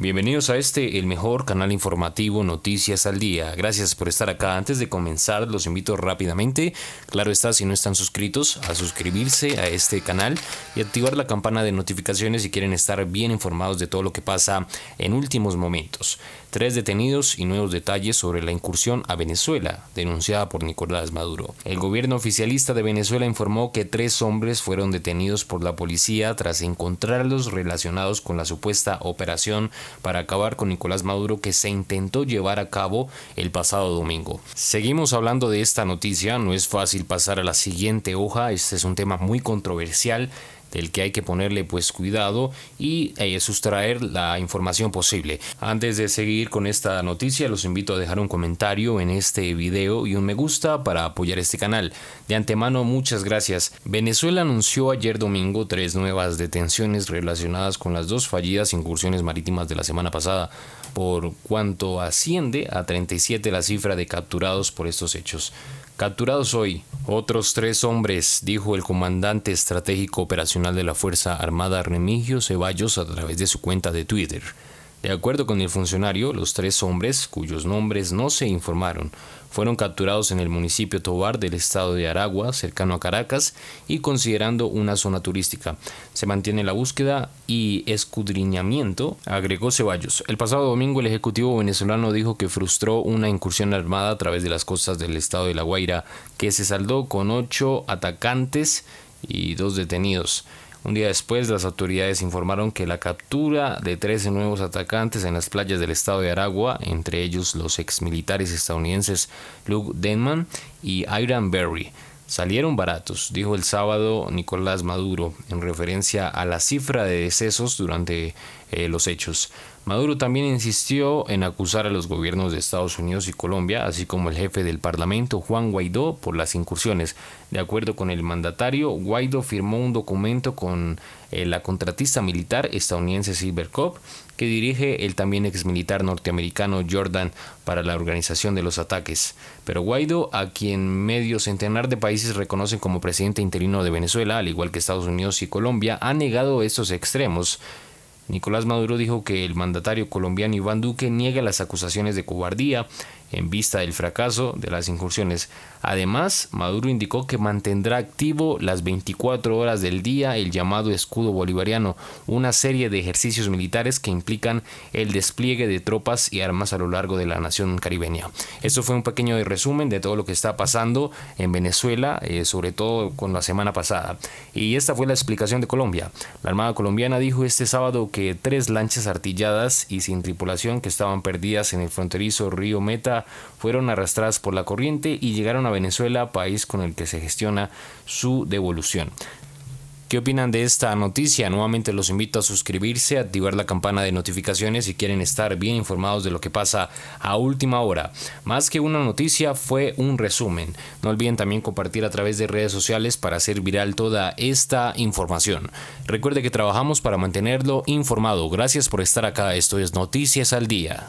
Bienvenidos a este, el mejor canal informativo Noticias al Día. Gracias por estar acá. Antes de comenzar, los invito rápidamente, claro está, si no están suscritos, a suscribirse a este canal y activar la campana de notificaciones si quieren estar bien informados de todo lo que pasa en últimos momentos. Tres detenidos y nuevos detalles sobre la incursión a Venezuela, denunciada por Nicolás Maduro. El gobierno oficialista de Venezuela informó que tres hombres fueron detenidos por la policía tras encontrarlos relacionados con la supuesta operación para acabar con Nicolás Maduro que se intentó llevar a cabo el pasado domingo. Seguimos hablando de esta noticia, no es fácil pasar a la siguiente hoja, este es un tema muy controversial del que hay que ponerle pues cuidado y eh, sustraer la información posible. Antes de seguir con esta noticia, los invito a dejar un comentario en este video y un me gusta para apoyar este canal. De antemano, muchas gracias. Venezuela anunció ayer domingo tres nuevas detenciones relacionadas con las dos fallidas incursiones marítimas de la semana pasada, por cuanto asciende a 37 la cifra de capturados por estos hechos. Capturados hoy, otros tres hombres, dijo el comandante estratégico operacional de la Fuerza Armada Remigio Ceballos a través de su cuenta de Twitter. De acuerdo con el funcionario, los tres hombres, cuyos nombres no se informaron, fueron capturados en el municipio Tobar del estado de Aragua, cercano a Caracas, y considerando una zona turística. Se mantiene la búsqueda y escudriñamiento, agregó Ceballos. El pasado domingo el Ejecutivo venezolano dijo que frustró una incursión armada a través de las costas del estado de La Guaira, que se saldó con ocho atacantes y dos detenidos. Un día después, las autoridades informaron que la captura de 13 nuevos atacantes en las playas del estado de Aragua, entre ellos los exmilitares estadounidenses Luke Denman y Iran Berry, salieron baratos, dijo el sábado Nicolás Maduro, en referencia a la cifra de decesos durante eh, los hechos. Maduro también insistió en acusar a los gobiernos de Estados Unidos y Colombia, así como el jefe del Parlamento, Juan Guaidó, por las incursiones. De acuerdo con el mandatario, Guaidó firmó un documento con eh, la contratista militar estadounidense Silver que dirige el también ex militar norteamericano Jordan para la organización de los ataques. Pero Guaidó, a quien medio centenar de países reconocen como presidente interino de Venezuela, al igual que Estados Unidos y Colombia, ha negado estos extremos Nicolás Maduro dijo que el mandatario colombiano Iván Duque niega las acusaciones de cobardía en vista del fracaso de las incursiones. Además, Maduro indicó que mantendrá activo las 24 horas del día el llamado escudo bolivariano, una serie de ejercicios militares que implican el despliegue de tropas y armas a lo largo de la nación caribeña. Esto fue un pequeño resumen de todo lo que está pasando en Venezuela, eh, sobre todo con la semana pasada. Y esta fue la explicación de Colombia. La Armada colombiana dijo este sábado que tres lanchas artilladas y sin tripulación que estaban perdidas en el fronterizo río Meta fueron arrastradas por la corriente y llegaron a Venezuela, país con el que se gestiona su devolución. ¿Qué opinan de esta noticia? Nuevamente los invito a suscribirse, activar la campana de notificaciones si quieren estar bien informados de lo que pasa a última hora. Más que una noticia fue un resumen. No olviden también compartir a través de redes sociales para hacer viral toda esta información. Recuerde que trabajamos para mantenerlo informado. Gracias por estar acá. Esto es Noticias al Día.